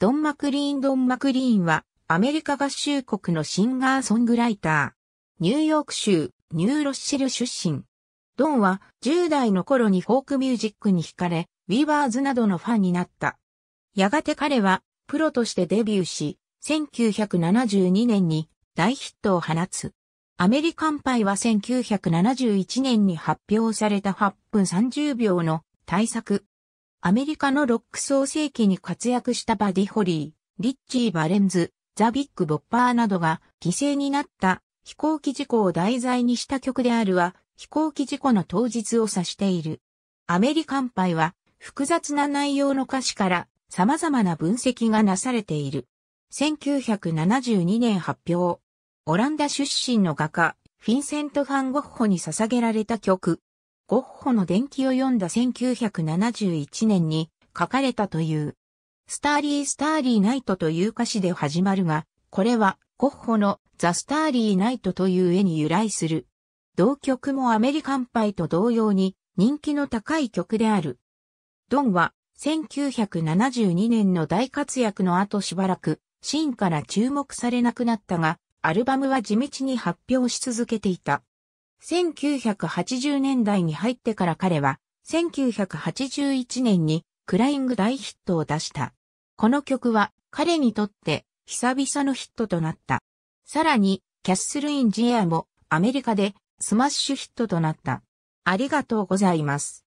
ドン・マクリーン・ドン・マクリーンは、アメリカ合衆国のシンガーソングライター。ニューヨーク州、ニューロッシル出身。ドンは、10代の頃にフォークミュージックに惹かれ、ウィバーズなどのファンになった。やがて彼は、プロとしてデビューし、1972年に大ヒットを放つ。アメリカンパイは1971年に発表された8分30秒の大作、アメリカのロック創世期に活躍したバディ・ホリー、リッチー・バレンズ、ザ・ビッグ・ボッパーなどが犠牲になった飛行機事故を題材にした曲であるは飛行機事故の当日を指している。アメリカンパイは複雑な内容の歌詞から様々な分析がなされている。1972年発表。オランダ出身の画家、フィンセント・ファン・ゴッホに捧げられた曲、ゴッホの伝記を読んだ1971年に書かれたという。スターリースターリーナイトという歌詞で始まるが、これはゴッホのザ・スターリーナイトという絵に由来する。同曲もアメリカンパイと同様に人気の高い曲である。ドンは1972年の大活躍の後しばらくシーンから注目されなくなったが、アルバムは地道に発表し続けていた。1980年代に入ってから彼は、1981年にクライング大ヒットを出した。この曲は彼にとって久々のヒットとなった。さらに、キャッスル・イン・ジエアもアメリカでスマッシュヒットとなった。ありがとうございます。